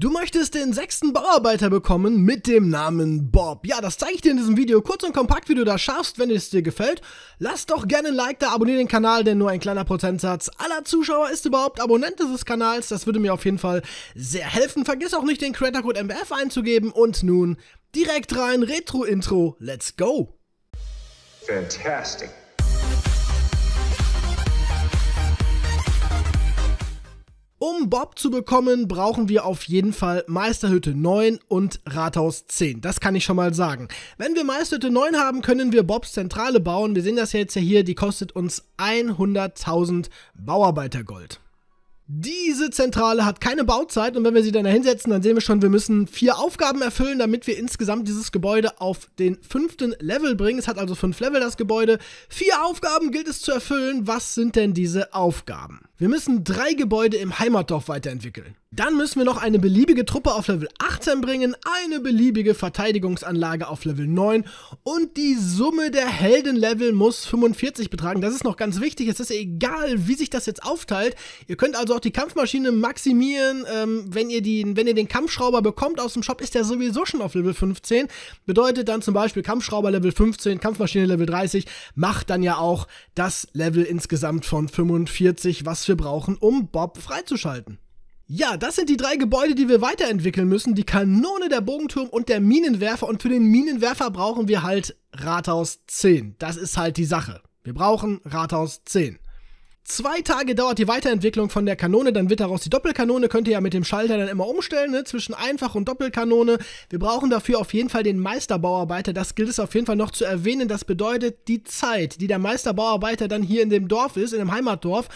Du möchtest den sechsten Bauarbeiter bekommen mit dem Namen Bob. Ja, das zeige ich dir in diesem Video. Kurz und kompakt, wie du das schaffst, wenn es dir gefällt. Lass doch gerne ein Like da, abonniere den Kanal, denn nur ein kleiner Prozentsatz aller Zuschauer ist überhaupt Abonnent dieses Kanals. Das würde mir auf jeden Fall sehr helfen. Vergiss auch nicht, den Creator-Code MBF einzugeben. Und nun direkt rein, Retro-Intro. Let's go! Fantastic. Um Bob zu bekommen, brauchen wir auf jeden Fall Meisterhütte 9 und Rathaus 10. Das kann ich schon mal sagen. Wenn wir Meisterhütte 9 haben, können wir Bobs Zentrale bauen. Wir sehen das jetzt ja hier, die kostet uns 100.000 Bauarbeitergold. Diese Zentrale hat keine Bauzeit und wenn wir sie dann da hinsetzen, dann sehen wir schon, wir müssen vier Aufgaben erfüllen, damit wir insgesamt dieses Gebäude auf den fünften Level bringen. Es hat also fünf Level das Gebäude. Vier Aufgaben gilt es zu erfüllen. Was sind denn diese Aufgaben? Wir müssen drei Gebäude im Heimatdorf weiterentwickeln. Dann müssen wir noch eine beliebige Truppe auf Level 18 bringen, eine beliebige Verteidigungsanlage auf Level 9 und die Summe der Heldenlevel muss 45 betragen. Das ist noch ganz wichtig. Es ist egal, wie sich das jetzt aufteilt. Ihr könnt also auch die Kampfmaschine maximieren. Ähm, wenn, ihr die, wenn ihr den Kampfschrauber bekommt aus dem Shop, ist der sowieso schon auf Level 15. Bedeutet dann zum Beispiel Kampfschrauber Level 15, Kampfmaschine Level 30, macht dann ja auch das Level insgesamt von 45, was wir brauchen, um Bob freizuschalten. Ja, das sind die drei Gebäude, die wir weiterentwickeln müssen. Die Kanone, der Bogenturm und der Minenwerfer. Und für den Minenwerfer brauchen wir halt Rathaus 10. Das ist halt die Sache. Wir brauchen Rathaus 10. Zwei Tage dauert die Weiterentwicklung von der Kanone, dann wird daraus die Doppelkanone. Könnt ihr ja mit dem Schalter dann immer umstellen, ne? zwischen einfach und Doppelkanone. Wir brauchen dafür auf jeden Fall den Meisterbauarbeiter. Das gilt es auf jeden Fall noch zu erwähnen. Das bedeutet die Zeit, die der Meisterbauarbeiter dann hier in dem Dorf ist, in dem Heimatdorf,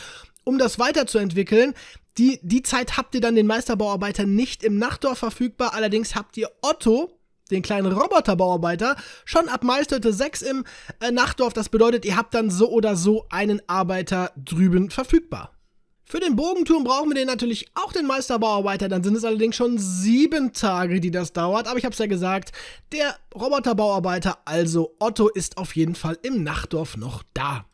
um das weiterzuentwickeln. Die, die Zeit habt ihr dann den Meisterbauarbeiter nicht im Nachtdorf verfügbar. Allerdings habt ihr Otto, den kleinen Roboterbauarbeiter, schon ab Meisterte 6 im äh, Nachtdorf. Das bedeutet, ihr habt dann so oder so einen Arbeiter drüben verfügbar. Für den Bogenturm brauchen wir den natürlich auch den Meisterbauarbeiter, dann sind es allerdings schon sieben Tage, die das dauert, aber ich habe es ja gesagt, der Roboterbauarbeiter, also Otto, ist auf jeden Fall im Nachtdorf noch da.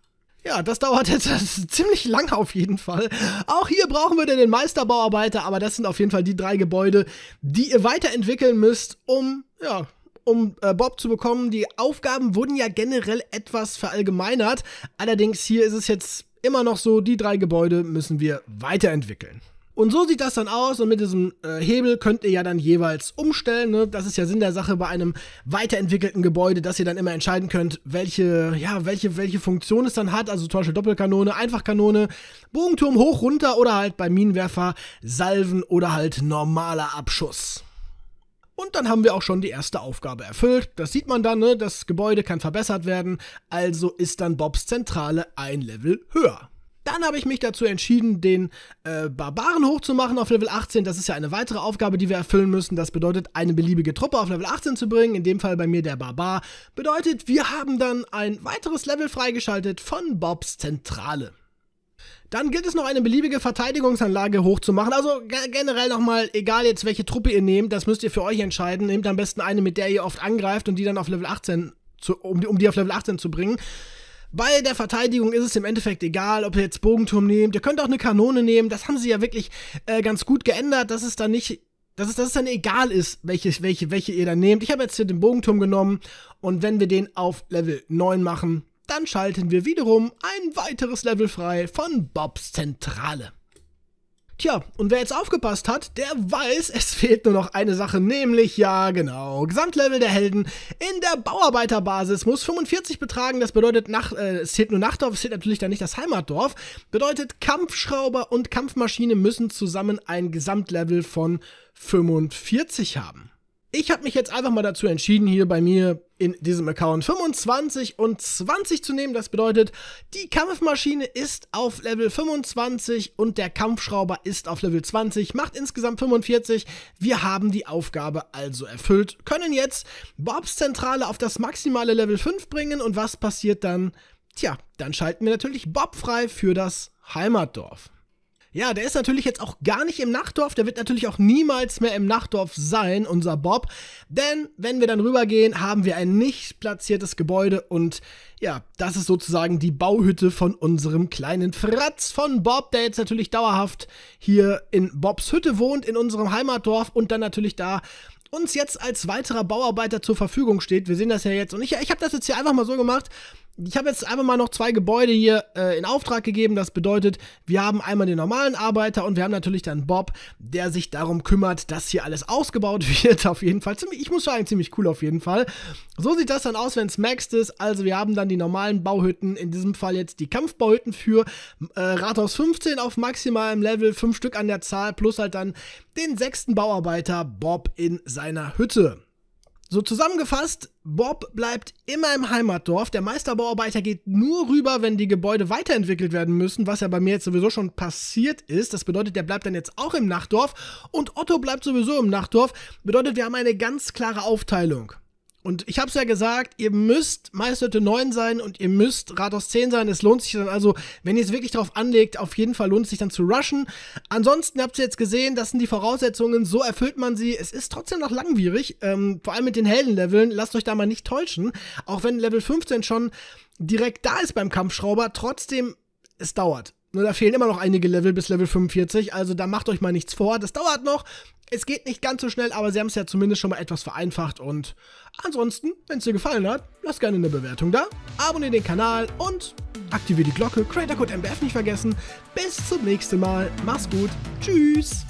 Ja, das dauert jetzt ziemlich lange auf jeden Fall. Auch hier brauchen wir denn den Meisterbauarbeiter, aber das sind auf jeden Fall die drei Gebäude, die ihr weiterentwickeln müsst, um, ja, um äh, Bob zu bekommen. Die Aufgaben wurden ja generell etwas verallgemeinert. Allerdings hier ist es jetzt immer noch so, die drei Gebäude müssen wir weiterentwickeln. Und so sieht das dann aus und mit diesem äh, Hebel könnt ihr ja dann jeweils umstellen. Ne? Das ist ja Sinn der Sache bei einem weiterentwickelten Gebäude, dass ihr dann immer entscheiden könnt, welche, ja, welche, welche Funktion es dann hat. Also zum Beispiel Doppelkanone, Einfachkanone, Bogenturm hoch, runter oder halt bei Minenwerfer Salven oder halt normaler Abschuss. Und dann haben wir auch schon die erste Aufgabe erfüllt. Das sieht man dann, ne? das Gebäude kann verbessert werden, also ist dann Bobs Zentrale ein Level höher. Dann habe ich mich dazu entschieden, den äh, Barbaren hochzumachen auf Level 18. Das ist ja eine weitere Aufgabe, die wir erfüllen müssen. Das bedeutet, eine beliebige Truppe auf Level 18 zu bringen. In dem Fall bei mir der Barbar. Bedeutet, wir haben dann ein weiteres Level freigeschaltet von Bobs Zentrale. Dann gilt es noch eine beliebige Verteidigungsanlage hochzumachen. Also generell nochmal, egal jetzt welche Truppe ihr nehmt, das müsst ihr für euch entscheiden. Nehmt am besten eine, mit der ihr oft angreift und die dann auf Level 18 zu, um, die, um die auf Level 18 zu bringen. Bei der Verteidigung ist es im Endeffekt egal, ob ihr jetzt Bogenturm nehmt. Ihr könnt auch eine Kanone nehmen. Das haben sie ja wirklich äh, ganz gut geändert, dass es dann nicht, dass es, dass es dann egal ist, welche, welche, welche ihr dann nehmt. Ich habe jetzt hier den Bogenturm genommen und wenn wir den auf Level 9 machen, dann schalten wir wiederum ein weiteres Level frei von Bobs Zentrale. Tja, und wer jetzt aufgepasst hat, der weiß, es fehlt nur noch eine Sache, nämlich, ja genau, Gesamtlevel der Helden in der Bauarbeiterbasis muss 45 betragen, das bedeutet, nach, äh, es zählt nur Nachtdorf, es zählt natürlich dann nicht das Heimatdorf, bedeutet, Kampfschrauber und Kampfmaschine müssen zusammen ein Gesamtlevel von 45 haben ich habe mich jetzt einfach mal dazu entschieden, hier bei mir in diesem Account 25 und 20 zu nehmen. Das bedeutet, die Kampfmaschine ist auf Level 25 und der Kampfschrauber ist auf Level 20, macht insgesamt 45. Wir haben die Aufgabe also erfüllt, können jetzt Bobs Zentrale auf das maximale Level 5 bringen und was passiert dann? Tja, dann schalten wir natürlich Bob frei für das Heimatdorf. Ja, der ist natürlich jetzt auch gar nicht im Nachtdorf, der wird natürlich auch niemals mehr im Nachtdorf sein, unser Bob. Denn wenn wir dann rübergehen, haben wir ein nicht platziertes Gebäude und ja, das ist sozusagen die Bauhütte von unserem kleinen Fratz von Bob, der jetzt natürlich dauerhaft hier in Bobs Hütte wohnt, in unserem Heimatdorf und dann natürlich da uns jetzt als weiterer Bauarbeiter zur Verfügung steht. Wir sehen das ja jetzt und ich, ich habe das jetzt hier einfach mal so gemacht, ich habe jetzt einfach mal noch zwei Gebäude hier äh, in Auftrag gegeben. Das bedeutet, wir haben einmal den normalen Arbeiter und wir haben natürlich dann Bob, der sich darum kümmert, dass hier alles ausgebaut wird. Auf jeden Fall. Ziemlich, ich muss sagen, ziemlich cool auf jeden Fall. So sieht das dann aus, wenn es maxed ist. Also wir haben dann die normalen Bauhütten, in diesem Fall jetzt die Kampfbauhütten für äh, Rathaus 15 auf maximalem Level, fünf Stück an der Zahl, plus halt dann den sechsten Bauarbeiter Bob in seiner Hütte. So zusammengefasst, Bob bleibt immer im Heimatdorf. Der Meisterbauarbeiter geht nur rüber, wenn die Gebäude weiterentwickelt werden müssen, was ja bei mir jetzt sowieso schon passiert ist. Das bedeutet, der bleibt dann jetzt auch im Nachtdorf und Otto bleibt sowieso im Nachtdorf. Bedeutet, wir haben eine ganz klare Aufteilung. Und ich habe es ja gesagt, ihr müsst Meisterhütte 9 sein und ihr müsst Rathaus 10 sein. Es lohnt sich dann also, wenn ihr es wirklich drauf anlegt, auf jeden Fall lohnt es sich dann zu rushen. Ansonsten habt ihr jetzt gesehen, das sind die Voraussetzungen, so erfüllt man sie. Es ist trotzdem noch langwierig, ähm, vor allem mit den Heldenleveln. Lasst euch da mal nicht täuschen. Auch wenn Level 15 schon direkt da ist beim Kampfschrauber, trotzdem, es dauert. Nur ne, da fehlen immer noch einige Level bis Level 45, also da macht euch mal nichts vor. Das dauert noch. Es geht nicht ganz so schnell, aber sie haben es ja zumindest schon mal etwas vereinfacht. Und ansonsten, wenn es dir gefallen hat, lasst gerne eine Bewertung da, Abonniert den Kanal und aktiviert die Glocke. Creator Code MBF nicht vergessen. Bis zum nächsten Mal. Mach's gut. Tschüss.